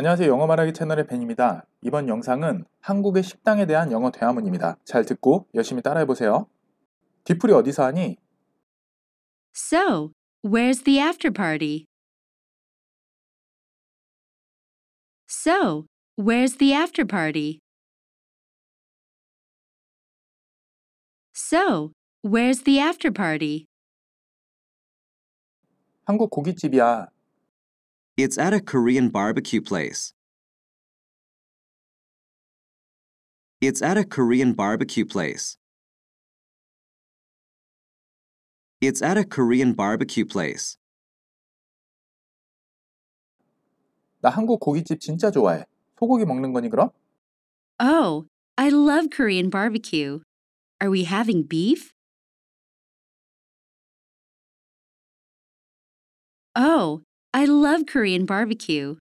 안녕하세요. 영어 말하기 채널의 벤입니다. 이번 영상은 한국의 식당에 대한 영어 대화문입니다. 잘 듣고 열심히 따라해 보세요. 뒤풀이 어디서 하니? So, where's the after party? So, where's the after party? So, where's the after party? 한국 고깃집이야. It's at a Korean barbecue place. It's at a Korean barbecue place. It's at a Korean barbecue place. 나 한국 고깃집 진짜 좋아해. 소고기 먹는 거니 그럼? Oh, I love Korean barbecue. Are we having beef? I love Korean barbecue.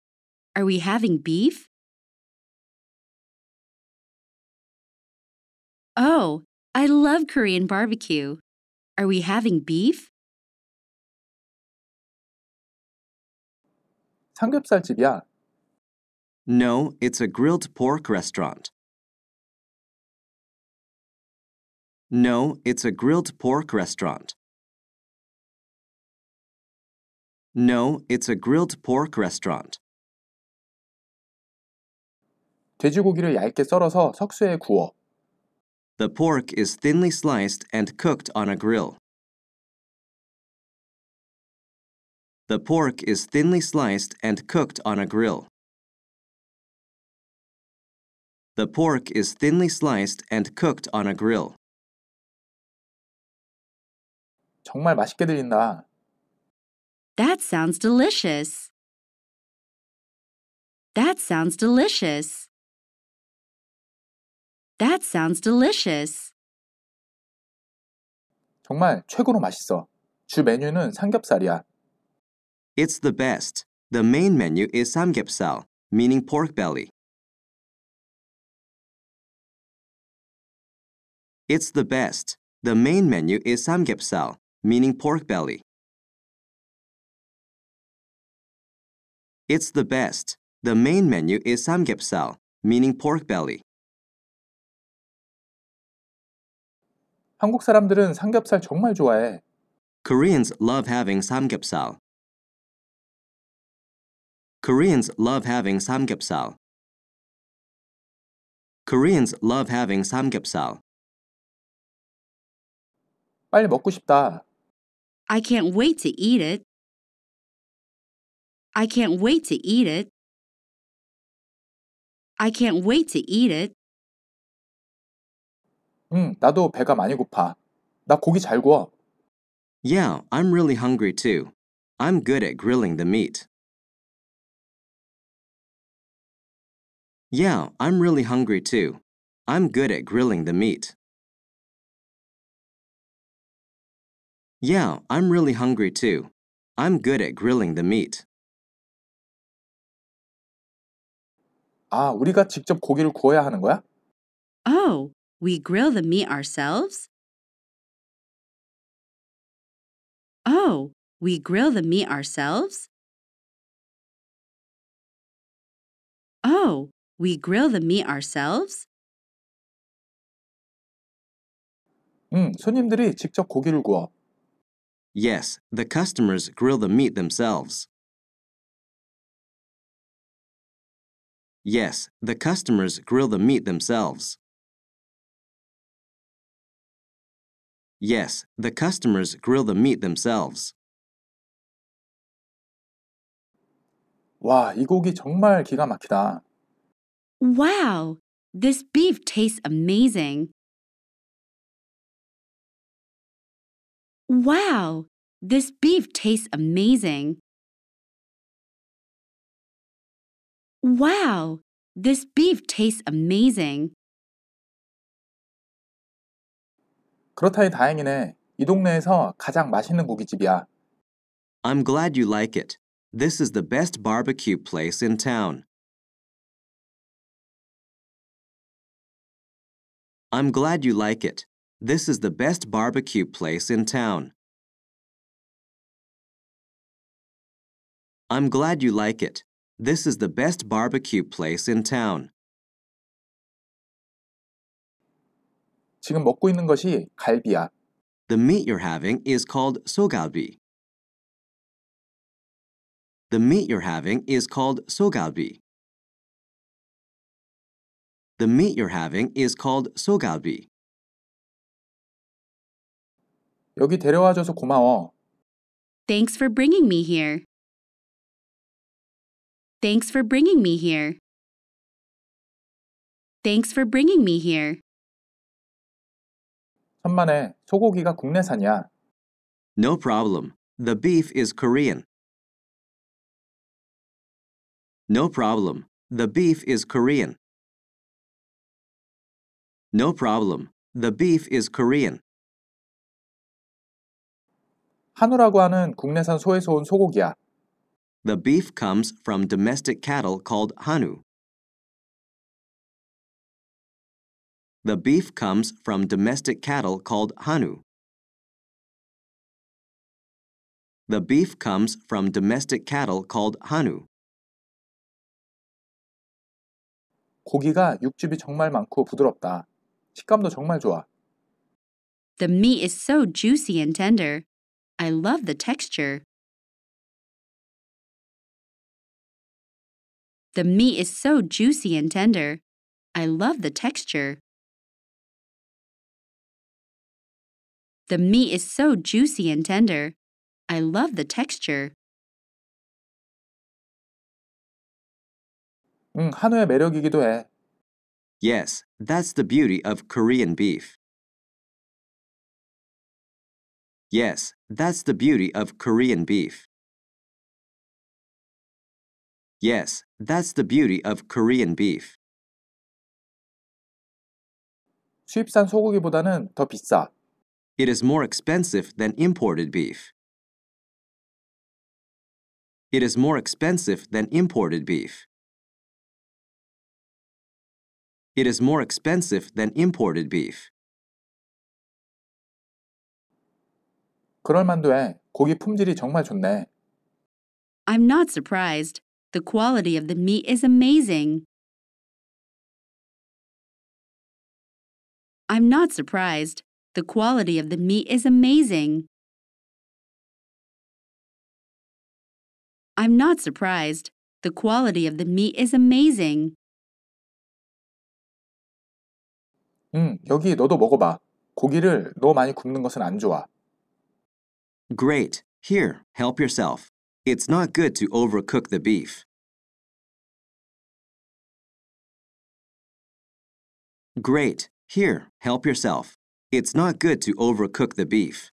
Are we having beef? Oh, I love Korean barbecue. Are we having beef? 삼겹살집이야. No, it's a grilled pork restaurant. No, it's a grilled pork restaurant. No, it's a grilled pork restaurant. 돼지고기를 얇게 썰어서 석쇠에 구워. The pork is thinly sliced and cooked on a grill. The pork is thinly sliced and cooked on a grill. The pork is thinly sliced and cooked on a grill. 정말 맛있게 들린다. That sounds delicious. That sounds delicious. That sounds delicious. 정말 최고로 맛있어. 주 메뉴는 삼겹살이야. It's the best. The main menu is samgyeopsal, meaning pork belly. It's the best. The main menu is samgyeopsal, meaning pork belly. It's the best. The main menu is samgyeopsal, meaning pork belly. 한국 사람들은 삼겹살 정말 좋아해. Koreans love having samgyeopsal. Koreans love having samgyeopsal. Koreans love having samgyeopsal. 빨리 먹고 싶다. I can't wait to eat it. I can't wait to eat it. I can't wait to eat it. 응, 나도 배가 많이 고파. 나 고기 잘 구워. Yeah, I'm really hungry too. I'm good at grilling the meat. Yeah, I'm really hungry too. I'm good at grilling the meat. Yeah, I'm really hungry too. I'm good at grilling the meat. 아, 우리가 직접 고기를 구워야 하는 거야? Oh, we grill the meat ourselves? Oh, we grill the meat ourselves? Oh, we grill the meat ourselves? 손님들이 직접 고기를 구워. Yes, the customers grill the meat themselves. Yes, the customers grill the meat themselves. Yes, the customers grill the meat themselves. 와, 이 고기 정말 기가 막히다. Wow, this beef tastes amazing. Wow, this beef tastes amazing. Wow, this beef tastes amazing. 그렇다니 다행이네. 이 동네에서 가장 맛있는 고깃집이야. I'm glad you like it. This is the best barbecue place in town. I'm glad you like it. This is the best barbecue place in town. I'm glad you like it. This is the best barbecue place in town. 지금 먹고 있는 것이 갈비야. The meat you're having is called sogalbi. The meat you're having is called sogalbi. The meat you're having is called sogalbi. 여기 데려와줘서 고마워. Thanks for bringing me here. Thanks for bringing me here. Thanks for bringing me here. 천만에 소고기가 국내산이야. No problem. The beef is Korean. No problem. The beef is Korean. No problem. The beef is Korean. 한우라고 하는 국내산 소에서 온 소고기야. The beef comes from domestic cattle called hanu. The beef comes from domestic cattle called hanu. The beef comes from domestic cattle called hanu. 고기가 육즙이 정말 많고 부드럽다. 식감도 정말 좋아. The meat is so juicy and tender. I love the texture. The meat is so juicy and tender. I love the texture. The meat is so juicy and tender. I love the texture. 응, 한우의 매력이기도 해. Yes, that's the beauty of Korean beef. Yes, that's the beauty of Korean beef. Yes, that's the beauty of Korean beef. 수입산 소고기보다는 더 비싸. It is more expensive than imported beef. It is more expensive than imported beef. It is more expensive than imported beef. 만도 해. 고기 품질이 정말 좋네. I'm not surprised. The quality of the meat is amazing. I'm not surprised. The quality of the meat is amazing. I'm not surprised. The quality of the meat is amazing. 응, 여기 너도 먹어봐. 고기를 너무 많이 굽는 것은 안 좋아. Great. Here, help yourself. It's not good to overcook the beef. Great, here, help yourself. It's not good to overcook the beef.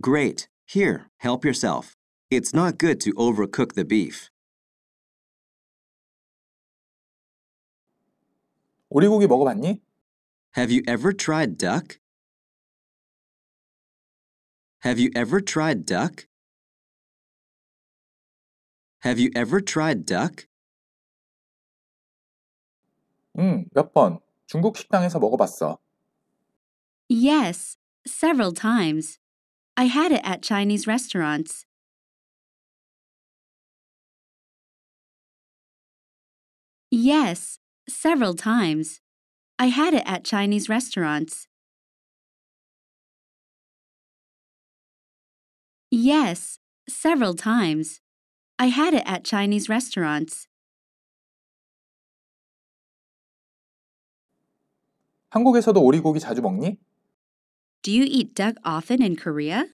Great, here, help yourself. It's not good to overcook the beef. 오리고기 먹어봤니? Have you ever tried duck? Have you ever tried duck? Have you ever tried duck? 응, 몇 번. 중국 식당에서 먹어봤어. Yes, several times. I had it at Chinese restaurants. Yes, several times. I had it at Chinese restaurants. Yes, several times. I had it at Chinese restaurants. 한국에서도 오리고기 자주 먹니? Do you eat duck often in Korea?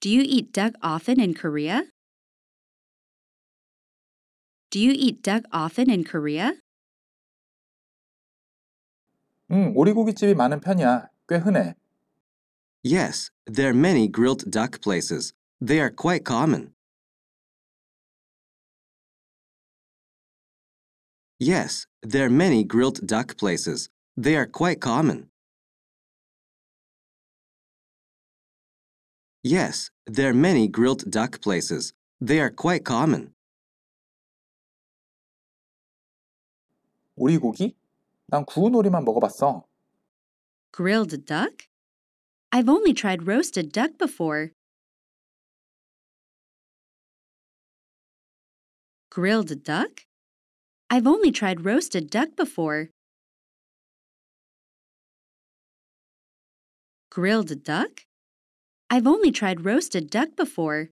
Do you eat duck often in Korea? Do you eat duck often in Korea? 응, 오리고기집이 많은 편이야. 꽤 흔해. Yes, there are many grilled duck places. They are quite common. Yes, there are many grilled duck places. They are quite common. Yes, there are many grilled duck places. They are quite common. 우리 고기? 난 구운 오리만 먹어봤어. Grilled duck? I've only tried roasted duck before. Grilled duck? I've only tried roasted duck before. Grilled duck? I've only tried roasted duck before.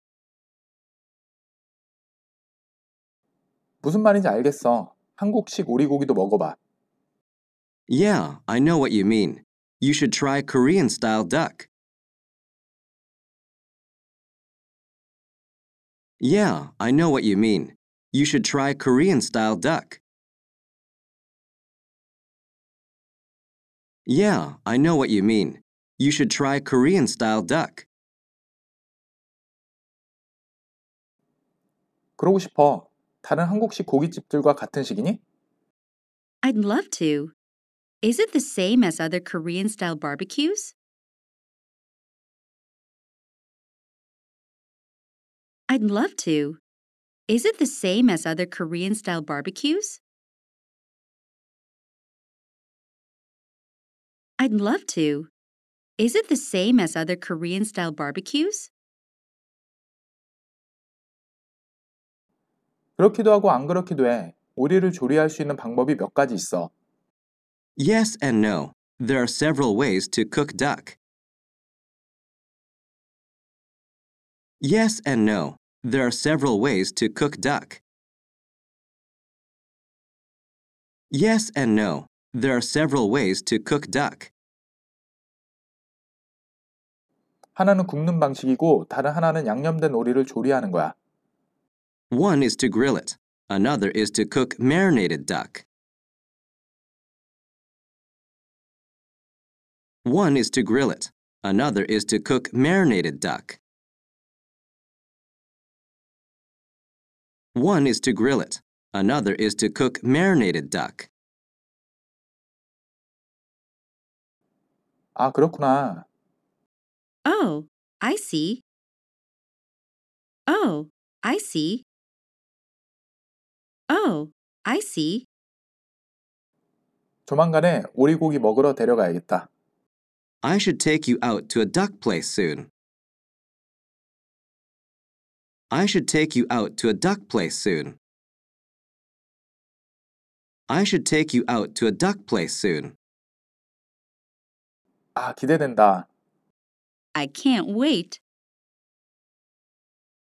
무슨 말인지 알겠어. 한국식 오리고기도 먹어봐. Yeah, I know what you mean you should try Korean-style duck. Yeah, I know what you mean. You should try Korean-style duck. Yeah, I know what you mean. You should try Korean-style duck. 그러고 싶어. 다른 한국식 고깃집들과 같은 식이니? I'd love to. Is it the same as other Korean style barbecues? I'd love to. Is it the same as other Korean style barbecues? I'd love to. Is it the same as other Korean style barbecues? 그렇기도 하고 안 그렇기도 해. 오리를 조리할 수 있는 방법이 몇 가지 있어. Yes and no. There are several ways to cook duck. Yes and no. There are several ways to cook duck. Yes and no. There are several ways to cook duck. 하나는 굽는 방식이고 다른 하나는 양념된 오리를 조리하는 거야. One is to grill it. Another is to cook marinated duck. One is to grill it. Another is to cook marinated duck. One is to grill it. Another is to cook marinated duck. 아, 그렇구나. Oh, I see. Oh, I see. Oh, I see. 조만간에 오리고기 먹으러 데려가야겠다. I should take you out to a duck place soon. I should take you out to a duck place soon. I should take you out to a duck place soon. 아, 기대된다. I can't wait.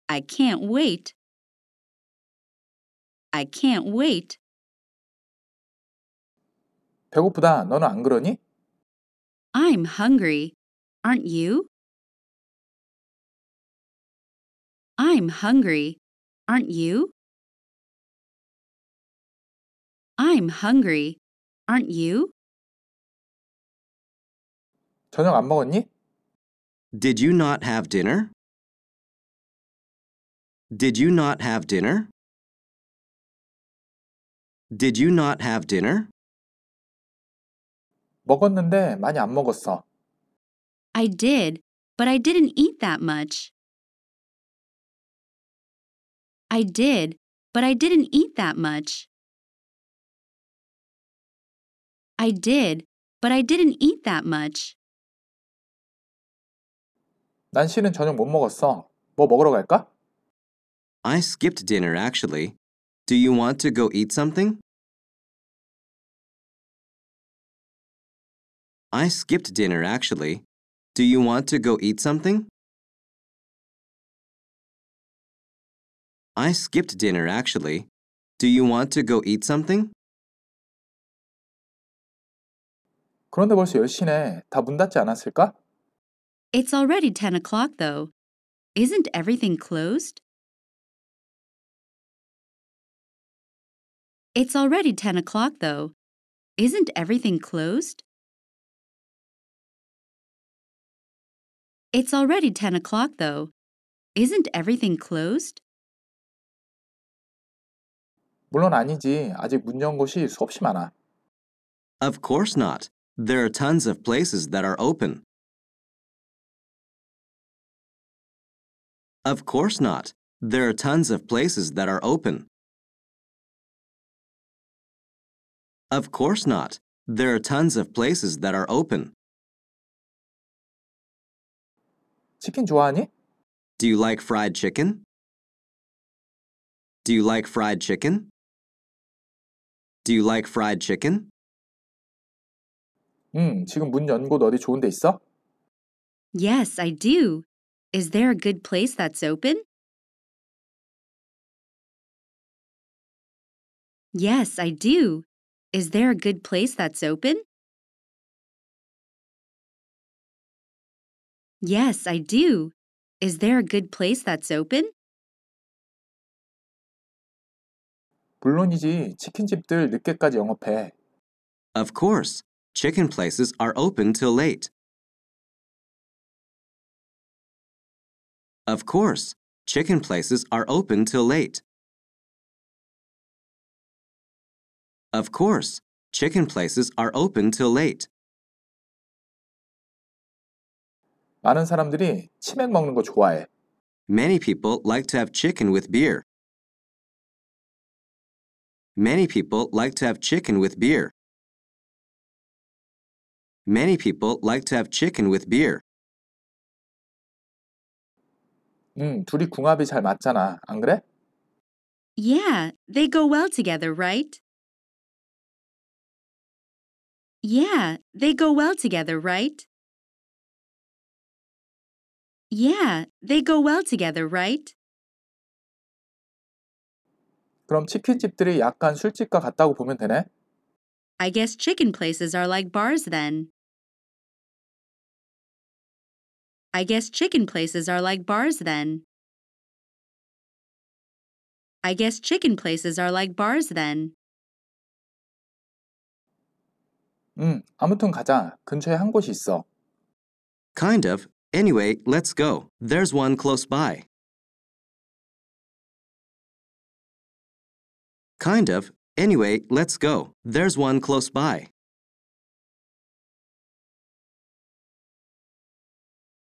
I can't wait. I can't wait. 배고프다. 너는 안 그러니? I'm hungry. Aren't you? I'm hungry. Aren't you? I'm hungry. Aren't you? 저녁 안 먹었니? Did you not have dinner? Did you not have dinner? Did you not have dinner? 먹었는데 많이 안 먹었어. I did, but I didn't eat that much. I did, but I didn't eat that much. I did, but I didn't eat that much. 난 실은 저녁 못 먹었어. 뭐 먹으러 갈까? I skipped dinner actually. Do you want to go eat something? I skipped dinner, actually. Do you want to go eat something? I skipped dinner, actually. Do you want to go eat something? 그런데 벌써 10시네. 닫지 않았을까? It's already 10 o'clock, though. Isn't everything closed? It's already 10 o'clock, though. Isn't everything closed? It's already 10 o'clock, though. Isn't everything closed? 물론 아니지. 아직 문 곳이 수없이 많아. Of course not. There are tons of places that are open. Of course not. There are tons of places that are open. Of course not. There are tons of places that are open. 치킨 좋아하니? Do you like fried chicken? Do you like fried chicken? Do you like fried chicken? 음, 지금 문 연고 어디 좋은 데 있어? Yes, I do. Is there a good place that's open? Yes, I do. Is there a good place that's open? Yes, I do. Is there a good place that's open? 물론이지. 치킨집들 늦게까지 영업해. Of course. Chicken places are open till late. Of course. Chicken places are open till late. Of course. Chicken places are open till late. 많은 사람들이 치맥 먹는 거 좋아해. Many people like to have chicken with beer. Many people like to have chicken with beer. Many people like to have chicken with beer. 음, 둘이 궁합이 잘 맞잖아. 안 그래? Yeah, they go well together, right? Yeah, they go well together, right? Yeah, they go well together, right? 그럼 치킨집들이 약간 술집과 같다고 보면 되네. I guess chicken places are like bars then. I guess chicken places are like bars then. I guess chicken places are like bars then. 음, 아무튼 가자. 근처에 한 곳이 있어. Kind of. Anyway, let's go. There's one close by. Kind of. Anyway, let's go. There's one close by.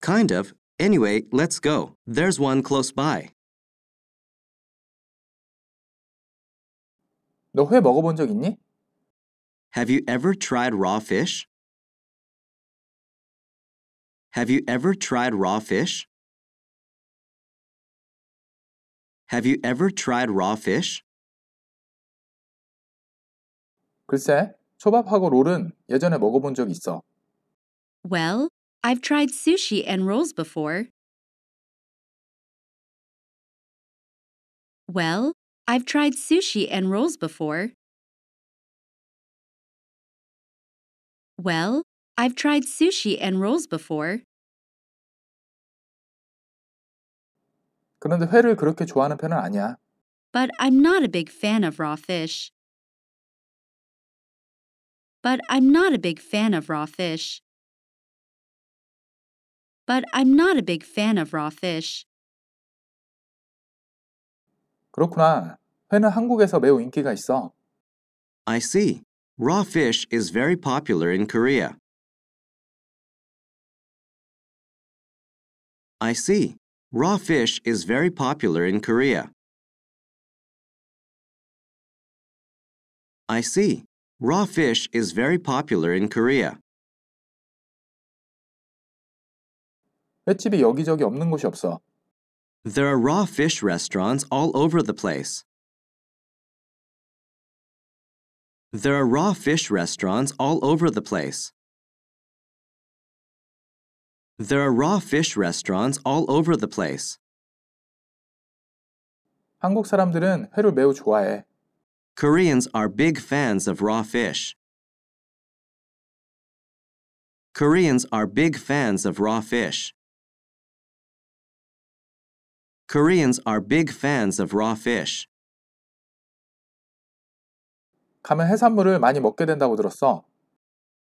Kind of. Anyway, let's go. There's one close by. 먹어본 적 있니? Have you ever tried raw fish? Have you ever tried raw fish? Have you ever tried raw fish? 글쎄, 초밥하고 롤은 예전에 먹어본 적 있어. Well, I've tried sushi and rolls before. Well, I've tried sushi and rolls before. Well, I've tried sushi and rolls before. 그런데 회를 그렇게 좋아하는 편은 아니야. But I'm not a big fan of raw fish. But I'm not a big fan of raw fish. But I'm not a big fan of raw fish. 그렇구나. 회는 한국에서 매우 인기가 있어. I see. Raw fish is very popular in Korea. I see. Raw fish is very popular in Korea. I see. Raw fish is very popular in Korea. 횟집이 여기저기 없는 곳이 없어. There are raw fish restaurants all over the place. There are raw fish restaurants all over the place. There are raw fish restaurants all over the place. 한국 사람들은 회를 매우 좋아해. Koreans are big fans of raw fish. Koreans are big fans of raw fish. Koreans are big fans of raw fish. 가면 해산물을 많이 먹게 된다고 들었어.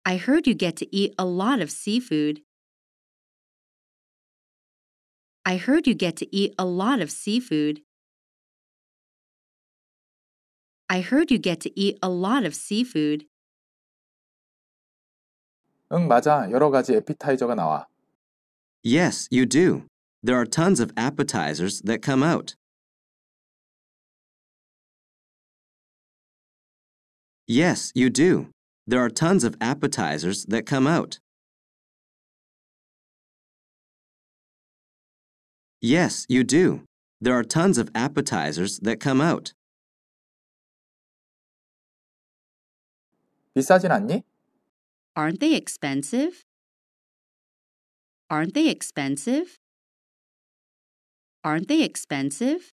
I heard you get to eat a lot of seafood. I heard you get to eat a lot of seafood. I heard you get to eat a lot of seafood. 응, 맞아. 여러 가지 에피타이저가 나와. Yes, you do. There are tons of appetizers that come out. Yes, you do. There are tons of appetizers that come out. Yes, you do. There are tons of appetizers that come out. 비싸진 않니? Aren't they expensive? Aren't they expensive? Aren't they expensive?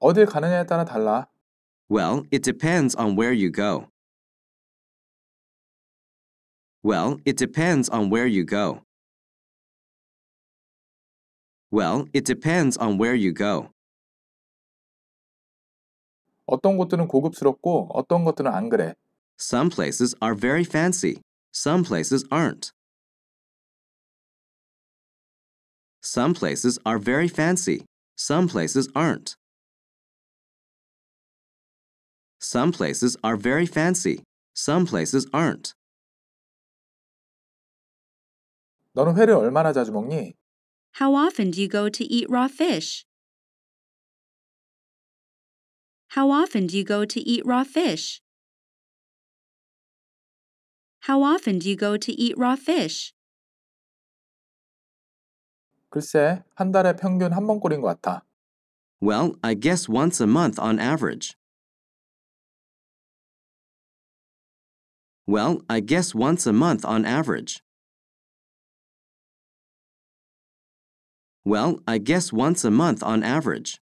어딜 가느냐에 따라 달라. Well, it depends on where you go. Well, it depends on where you go. Well, it depends on where you go. 어떤 곳들은 고급스럽고 어떤 것들은 안 그래. Some places are very fancy. Some places aren't. Some places are very fancy. Some places aren't. Some places are very fancy. Some places aren't. 너는 회를 얼마나 자주 먹니? How often do you go to eat raw fish? How often do you go to eat raw fish? How often do you go to eat raw fish? 글쎄, 한 달에 평균 한 번꼴인 것 같아. Well, I guess once a month on average. Well, I guess once a month on average. Well, I guess once a month on average.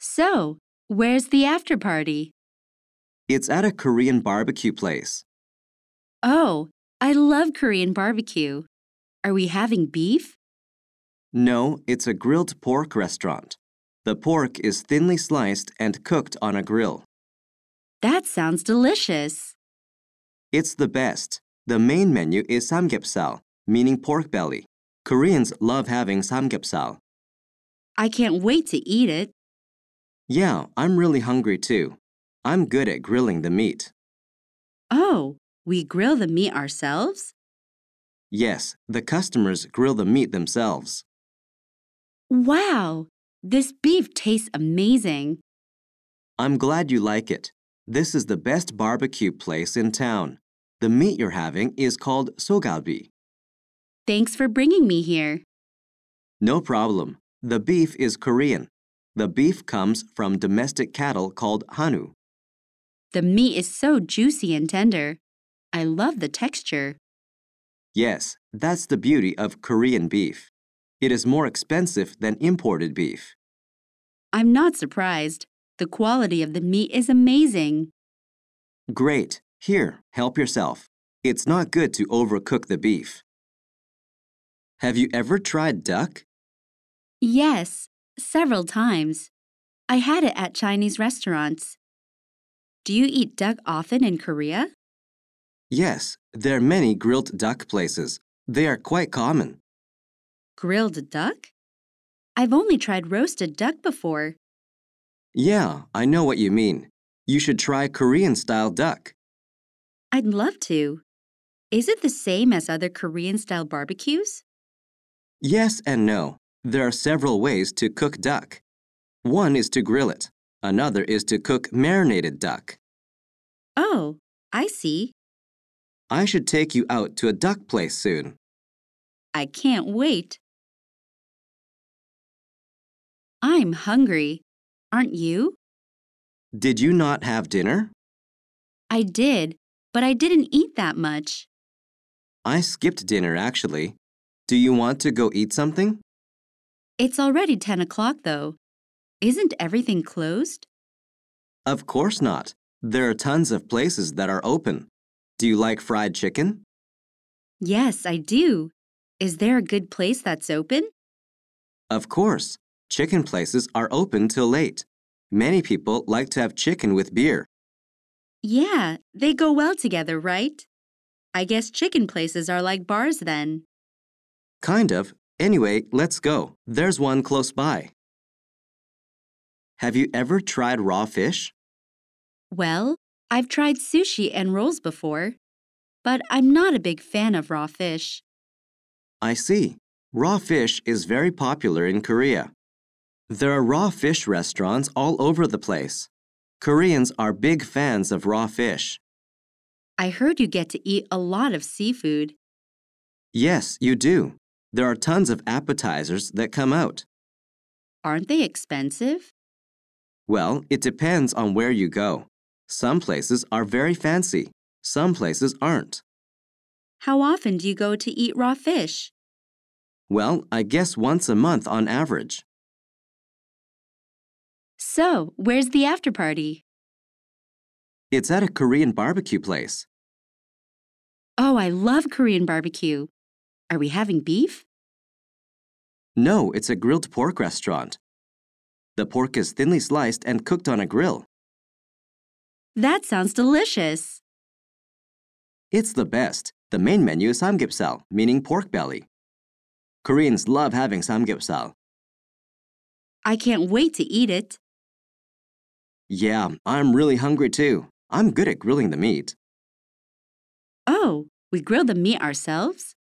So, where's the after party? It's at a Korean barbecue place. Oh, I love Korean barbecue. Are we having beef? No, it's a grilled pork restaurant. The pork is thinly sliced and cooked on a grill. That sounds delicious. It's the best. The main menu is samgyeopsal, meaning pork belly. Koreans love having samgyeopsal. I can't wait to eat it. Yeah, I'm really hungry too. I'm good at grilling the meat. Oh, we grill the meat ourselves? Yes, the customers grill the meat themselves. Wow, this beef tastes amazing. I'm glad you like it. This is the best barbecue place in town. The meat you're having is called sogalbi. Thanks for bringing me here. No problem. The beef is Korean. The beef comes from domestic cattle called hanu. The meat is so juicy and tender. I love the texture. Yes, that's the beauty of Korean beef. It is more expensive than imported beef. I'm not surprised. The quality of the meat is amazing. Great. Here, help yourself. It's not good to overcook the beef. Have you ever tried duck? Yes, several times. I had it at Chinese restaurants. Do you eat duck often in Korea? Yes, there are many grilled duck places. They are quite common. Grilled duck? I've only tried roasted duck before. Yeah, I know what you mean. You should try Korean style duck. I'd love to. Is it the same as other Korean style barbecues? Yes and no. There are several ways to cook duck. One is to grill it. Another is to cook marinated duck. Oh, I see. I should take you out to a duck place soon. I can't wait. I'm hungry. Aren't you? Did you not have dinner? I did, but I didn't eat that much. I skipped dinner, actually. Do you want to go eat something? It's already 10 o'clock, though. Isn't everything closed? Of course not. There are tons of places that are open. Do you like fried chicken? Yes, I do. Is there a good place that's open? Of course. Chicken places are open till late. Many people like to have chicken with beer. Yeah, they go well together, right? I guess chicken places are like bars then. Kind of. Anyway, let's go. There's one close by. Have you ever tried raw fish? Well, I've tried sushi and rolls before, but I'm not a big fan of raw fish. I see. Raw fish is very popular in Korea. There are raw fish restaurants all over the place. Koreans are big fans of raw fish. I heard you get to eat a lot of seafood. Yes, you do. There are tons of appetizers that come out. Aren't they expensive? Well, it depends on where you go. Some places are very fancy, some places aren't. How often do you go to eat raw fish? Well, I guess once a month on average. So, where's the after party? It's at a Korean barbecue place. Oh, I love Korean barbecue. Are we having beef? No, it's a grilled pork restaurant. The pork is thinly sliced and cooked on a grill. That sounds delicious. It's the best. The main menu is samgyeopsal, meaning pork belly. Koreans love having samgyeopsal. I can't wait to eat it. Yeah, I'm really hungry too. I'm good at grilling the meat. Oh, we grill the meat ourselves?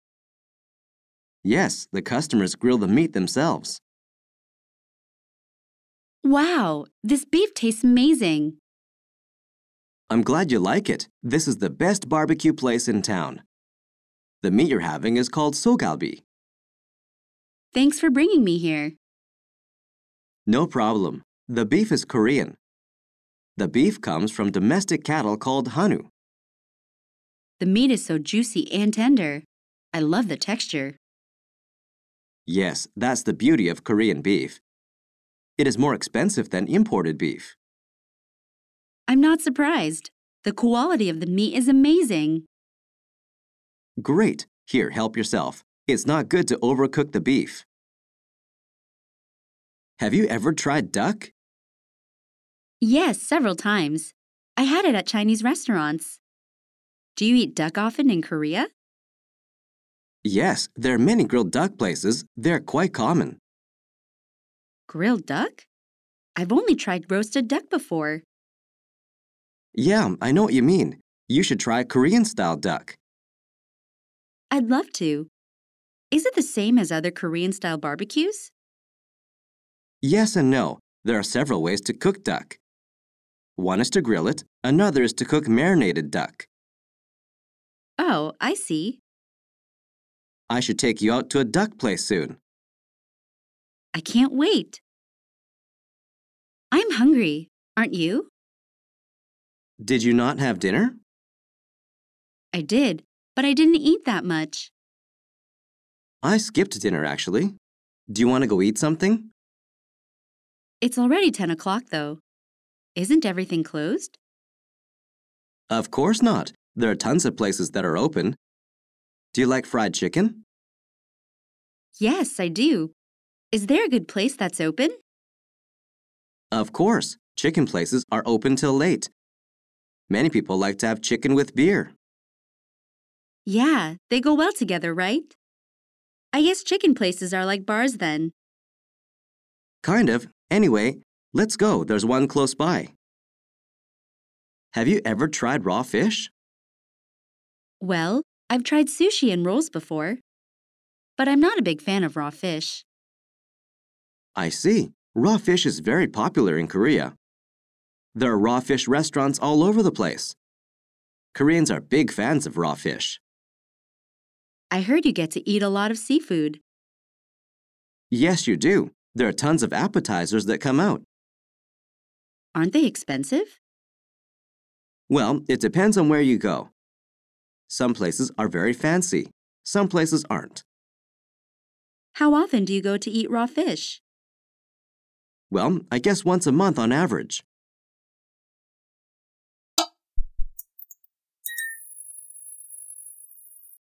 Yes, the customers grill the meat themselves. Wow, this beef tastes amazing. I'm glad you like it. This is the best barbecue place in town. The meat you're having is called sogalbi. Thanks for bringing me here. No problem. The beef is Korean. The beef comes from domestic cattle called hanu. The meat is so juicy and tender. I love the texture. Yes, that's the beauty of Korean beef. It is more expensive than imported beef. I'm not surprised. The quality of the meat is amazing. Great. Here, help yourself. It's not good to overcook the beef. Have you ever tried duck? Yes, several times. I had it at Chinese restaurants. Do you eat duck often in Korea? Yes, there are many grilled duck places. They're quite common. Grilled duck? I've only tried roasted duck before. Yeah, I know what you mean. You should try Korean-style duck. I'd love to. Is it the same as other Korean-style barbecues? Yes and no. There are several ways to cook duck. One is to grill it, another is to cook marinated duck. Oh, I see. I should take you out to a duck place soon. I can't wait. I'm hungry, aren't you? Did you not have dinner? I did, but I didn't eat that much. I skipped dinner, actually. Do you want to go eat something? It's already 10 o'clock, though. Isn't everything closed? Of course not. There are tons of places that are open, do you like fried chicken? Yes, I do. Is there a good place that's open? Of course. Chicken places are open till late. Many people like to have chicken with beer. Yeah, they go well together, right? I guess chicken places are like bars then. Kind of. Anyway, let's go. There's one close by. Have you ever tried raw fish? Well, I've tried sushi and rolls before, but I'm not a big fan of raw fish. I see. Raw fish is very popular in Korea. There are raw fish restaurants all over the place. Koreans are big fans of raw fish. I heard you get to eat a lot of seafood. Yes, you do. There are tons of appetizers that come out. Aren't they expensive? Well, it depends on where you go. Some places are very fancy, some places aren't. How often do you go to eat raw fish? Well, I guess once a month on average.